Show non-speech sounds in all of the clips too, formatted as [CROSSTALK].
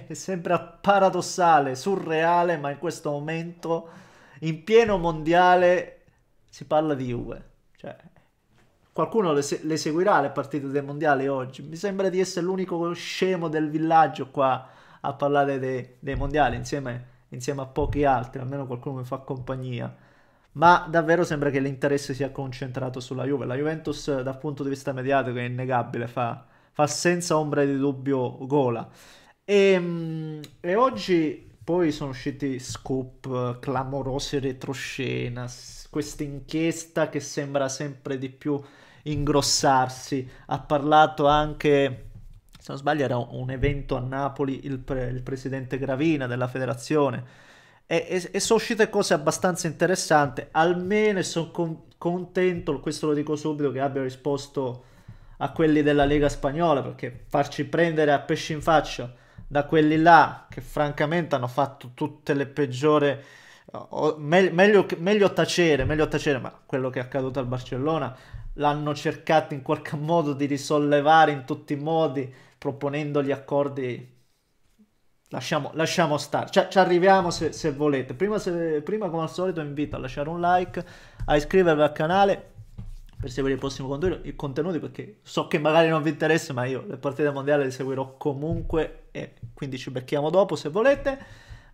[LAUGHS] sembra paradossale, surreale, ma in questo momento, in pieno mondiale, si parla di Juve. Cioè, qualcuno le, se- le seguirà le partite dei mondiali oggi? Mi sembra di essere l'unico scemo del villaggio qua a parlare de- dei mondiali, insieme, insieme a pochi altri, almeno qualcuno mi fa compagnia ma davvero sembra che l'interesse sia concentrato sulla Juve. La Juventus dal punto di vista mediatico è innegabile, fa, fa senza ombra di dubbio gola. E, ehm, e oggi poi sono usciti scoop, eh, clamorose retroscena, questa inchiesta che sembra sempre di più ingrossarsi. Ha parlato anche, se non sbaglio, era un evento a Napoli, il, pre, il presidente Gravina della federazione. E, e, e, sono uscite cose abbastanza interessanti. Almeno sono con, contento, questo lo dico subito, che abbia risposto a quelli della Lega Spagnola, perché farci prendere a pesci in faccia da quelli là che francamente hanno fatto tutte le peggiori o, me, meglio, meglio, tacere, meglio tacere, ma quello che è accaduto al Barcellona l'hanno cercato in qualche [LAUGHS] modo di risollevare in tutti i modi proponendo gli accordi. Lasciamo, lasciamo stare, ci, ci arriviamo se, se volete. Prima, se, prima, come al solito, invito a lasciare un like, a iscrivervi al canale per seguire il prossimo contenuto perché so che magari non vi interessa ma io le partite mondiali le seguirò comunque e quindi ci becchiamo dopo se volete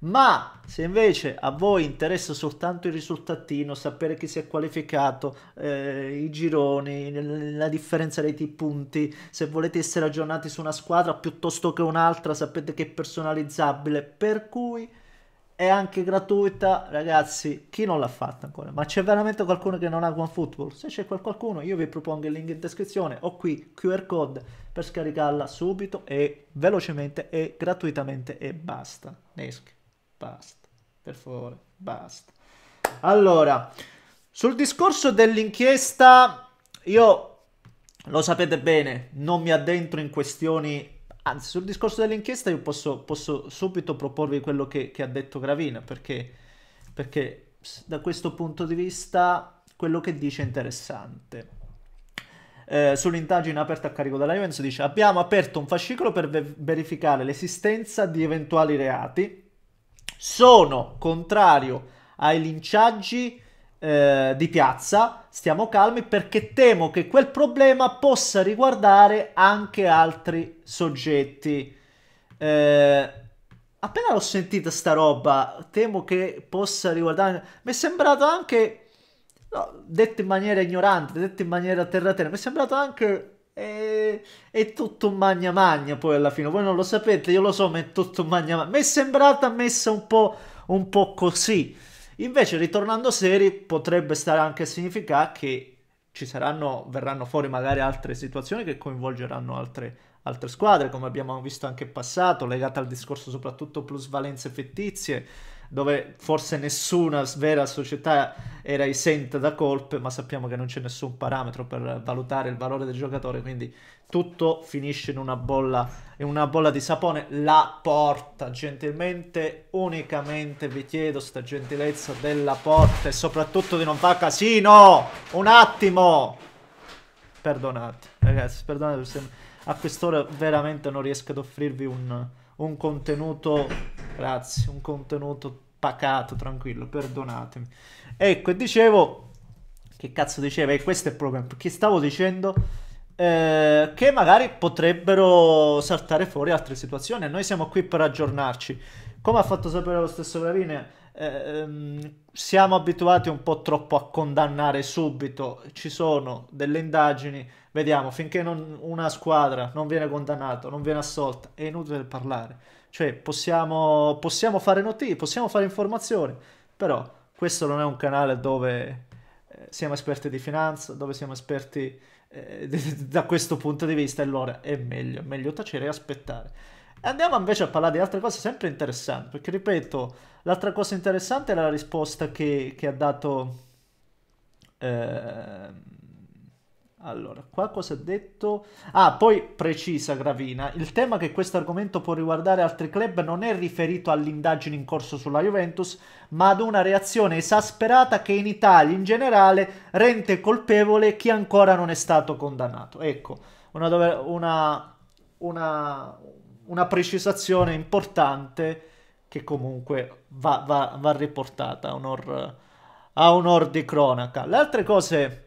ma se invece a voi interessa soltanto il risultatino, sapere chi si è qualificato, eh, i gironi, la differenza dei punti, se volete essere aggiornati su una squadra piuttosto che un'altra, sapete che è personalizzabile, per cui è anche gratuita, ragazzi, chi non l'ha fatta ancora? Ma c'è veramente qualcuno che non ha OneFootball? Se c'è qualcuno, io vi propongo il link in descrizione o qui QR code per scaricarla subito e velocemente e gratuitamente e basta. Nesk, basta, per favore, basta. Allora, sul discorso dell'inchiesta, io lo sapete bene, non mi addentro in questioni Anzi, sul discorso dell'inchiesta io posso, posso subito proporvi quello che, che ha detto Gravina, perché, perché da questo punto di vista quello che dice è interessante. Eh, sull'indagine aperta a carico della Juventus dice abbiamo aperto un fascicolo per ve- verificare l'esistenza di eventuali reati sono contrario ai linciaggi eh, di piazza, stiamo calmi perché temo che quel problema possa riguardare anche altri soggetti. Eh, appena l'ho sentita sta roba, temo che possa riguardare... Mi è sembrato anche, no, detto in maniera ignorante, detto in maniera terra mi è sembrato anche... Eh, è tutto un magna magna poi alla fine, voi non lo sapete, io lo so, ma è tutto un magna magna. Mi è sembrata messa un po', un po così. Invece, ritornando seri, potrebbe stare anche a significare che ci saranno, verranno fuori magari altre situazioni che coinvolgeranno altre, altre squadre, come abbiamo visto anche in passato, legate al discorso soprattutto plusvalenze fittizie dove forse nessuna vera società era esente da colpe, ma sappiamo che non c'è nessun parametro per valutare il valore del giocatore, quindi tutto finisce in una bolla, in una bolla di sapone. La porta, gentilmente, unicamente vi chiedo sta gentilezza della porta e soprattutto di non far casino! Un attimo! Perdonate, ragazzi, perdonate se a quest'ora veramente non riesco ad offrirvi un, un contenuto Grazie, un contenuto pacato, tranquillo, perdonatemi. Ecco, dicevo... Che cazzo diceva? E questo è il problema. Perché stavo dicendo eh, che magari potrebbero saltare fuori altre situazioni. Noi siamo qui per aggiornarci. Come ha fatto sapere lo stesso Gravine, eh, ehm, siamo abituati un po' troppo a condannare subito. Ci sono delle indagini, vediamo, finché non, una squadra non viene condannata, non viene assolta, è inutile parlare cioè possiamo, possiamo fare notizie, possiamo fare informazioni, però questo non è un canale dove eh, siamo esperti di finanza, dove siamo esperti eh, [LAUGHS] da questo punto di vista, allora è meglio, meglio tacere e aspettare. Andiamo invece a parlare di altre cose sempre interessanti, perché ripeto, l'altra cosa interessante era la risposta che, che ha dato... Eh, allora, qua cosa ha detto? Ah, poi precisa Gravina, il tema che questo argomento può riguardare altri club non è riferito all'indagine in corso sulla Juventus, ma ad una reazione esasperata che in Italia in generale rende colpevole chi ancora non è stato condannato. Ecco, una, una, una, una precisazione importante che comunque va, va, va riportata a onor, onor di cronaca. Le altre cose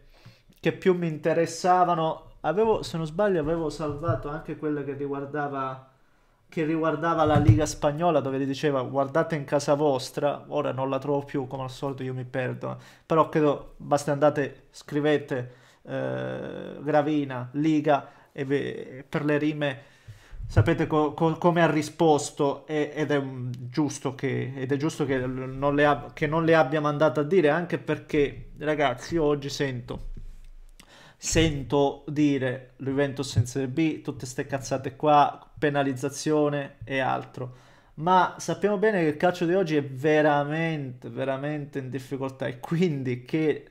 che più mi interessavano. Avevo, se non sbaglio, avevo salvato anche quella che riguardava, che riguardava la Liga Spagnola, dove diceva guardate in casa vostra. Ora non la trovo più, come al solito io mi perdo. Però credo, basta andate, scrivete eh, Gravina, Liga, e, e per le rime sapete co- co- come ha risposto e- ed, è giusto, che, ed è giusto che, non ab- che, non le abbia mandato a dire anche perché ragazzi io oggi sento sento dire Juventus senza il B, tutte ste cazzate qua, penalizzazione e altro. Ma sappiamo bene che il calcio di oggi è veramente, veramente in difficoltà e quindi che,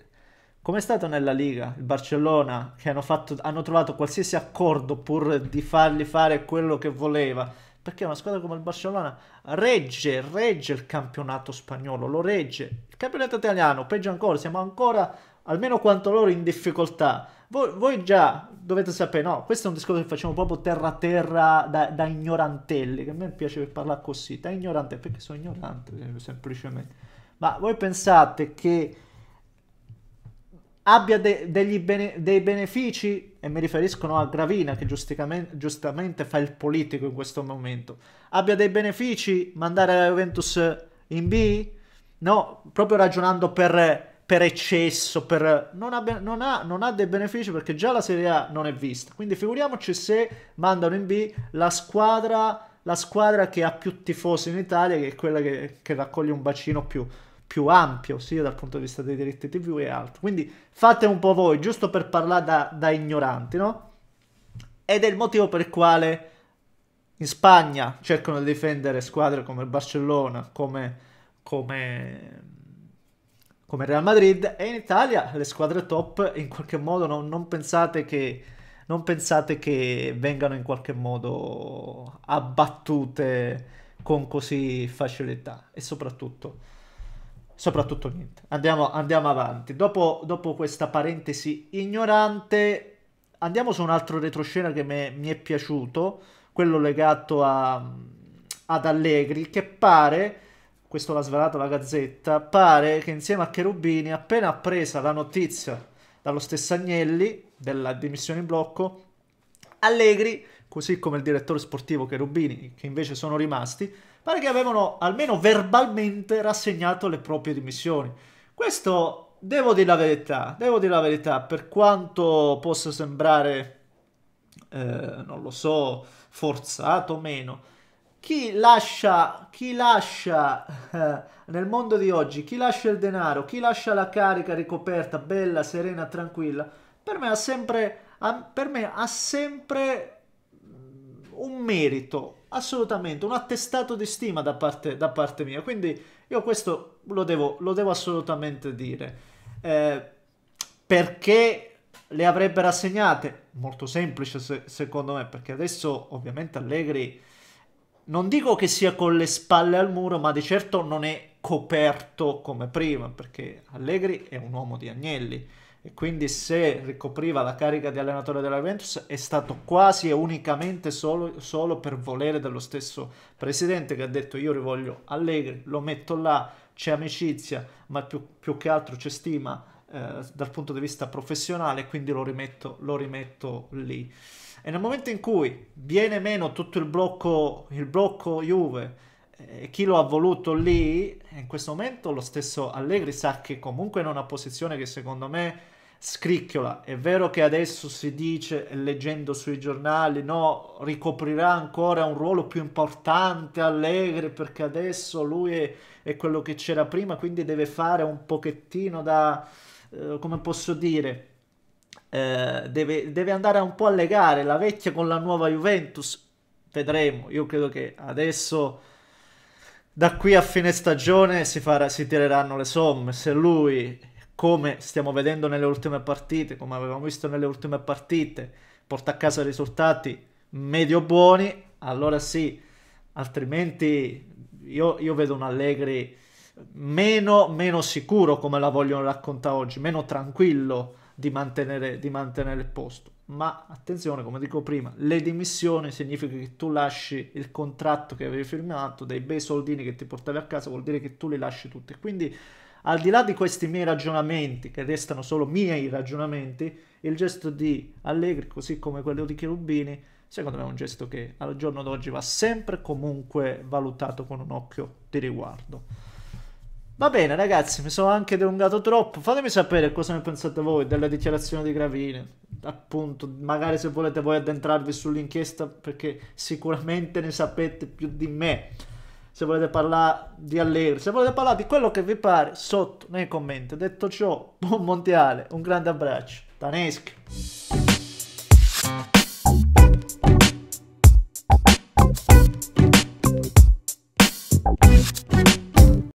come è stato nella Liga, il Barcellona, che hanno, fatto, hanno trovato qualsiasi accordo pur di fargli fare quello che voleva, perché una squadra come il Barcellona regge, regge il campionato spagnolo, lo regge. Il campionato italiano, peggio ancora, siamo ancora almeno quanto loro in difficoltà. Voi, voi già dovete sapere, no, questo è un discorso che facciamo proprio terra a terra da, da ignorantelli, che a me piace parlare così, da ignorante, perché sono ignorante eh, semplicemente. Ma voi pensate che abbia de degli bene dei benefici e mi riferiscono a Gravina che giustamente fa il politico in questo momento, abbia dei benefici mandare la Juventus in B? No, proprio ragionando per, per eccesso, per, non, abbia, non, ha, non, ha, dei benefici perché già la Serie A non è vista, quindi figuriamoci se mandano in B la squadra, la squadra che ha più tifosi in Italia, che è quella che, che raccoglie un bacino più più ampio, sia dal punto di vista dei diritti TV e altro. Quindi fate un po' voi, giusto per parlare da, da ignoranti, no? Ed è il motivo per il quale in Spagna cercano di difendere squadre come il Barcellona, come, come, come Real Madrid, e in Italia le squadre top in qualche modo non, non pensate che non pensate che vengano in qualche modo abbattute con così facilità e soprattutto soprattutto niente. Andiamo, andiamo avanti. Dopo, dopo, questa parentesi ignorante, andiamo su un altro retroscena che me, mi è piaciuto, quello legato a, ad Allegri, che pare, questo l'ha svelato la Gazzetta, pare che insieme a Cherubini, appena appresa la notizia dallo stesso Agnelli della dimissione in blocco, Allegri, così come il direttore sportivo Cherubini, che invece sono rimasti, pare che avevano almeno verbalmente rassegnato le proprie dimissioni. Questo, devo dire la verità, devo dire la verità, per quanto possa sembrare, eh, non lo so, forzato o meno, chi lascia, chi lascia eh, nel mondo di oggi, chi lascia il denaro, chi lascia la carica ricoperta, bella, serena, tranquilla, per me ha sempre, ha, per me ha sempre mm, un merito, assolutamente, un attestato di stima da parte, da parte mia, quindi io questo lo devo, lo devo assolutamente dire. Eh, perché le avrebbero assegnate? Molto semplice se, secondo me, perché adesso ovviamente Allegri non dico che sia con le spalle al muro, ma di certo non è coperto come prima, perché Allegri è un uomo di Agnelli e quindi se ricopriva la carica di allenatore della Juventus è stato quasi e unicamente solo, solo per volere dello stesso presidente che ha detto io rivoglio Allegri, lo metto là, c'è amicizia, ma più, più che altro c'è stima eh, dal punto di vista professionale, quindi lo rimetto, lo rimetto lì. E nel momento in cui viene meno tutto il blocco, il blocco Juve, eh, chi lo ha voluto lì, in questo momento lo stesso Allegri sa che comunque è in una posizione che secondo me scricchiola. È vero che adesso si dice, leggendo sui giornali, no, ricoprirà ancora un ruolo più importante Allegri perché adesso lui è, è quello che c'era prima, quindi deve fare un pochettino da, eh, come posso dire, eh, deve, deve andare un po' a legare la vecchia con la nuova Juventus. Vedremo, io credo che adesso da qui a fine stagione si, farà, si tireranno le somme. Se lui, come stiamo vedendo nelle ultime partite, come avevamo visto nelle ultime partite, porta a casa risultati medio buoni, allora sì, altrimenti io, io vedo un Allegri meno, meno, sicuro come la vogliono raccontare oggi, meno tranquillo di mantenere, di mantenere il posto ma attenzione, come dico prima, le dimissioni significa che tu lasci il contratto che avevi firmato, dei bei soldini che ti portavi a casa, vuol dire che tu li lasci tutti. Quindi, al di là di questi miei ragionamenti, che restano solo miei ragionamenti, il gesto di Allegri, così come quello di Cherubini, secondo me è un gesto che al giorno d'oggi va sempre comunque valutato con un occhio di riguardo. Va bene ragazzi, mi sono anche dilungato troppo, fatemi sapere cosa ne pensate voi della dichiarazione di Gravine, appunto, magari se volete voi addentrarvi sull'inchiesta perché sicuramente ne sapete più di me, se volete parlare di Allegri, se volete parlare di quello che vi pare sotto nei commenti. Detto ciò, buon mondiale, un grande abbraccio, Daneschi.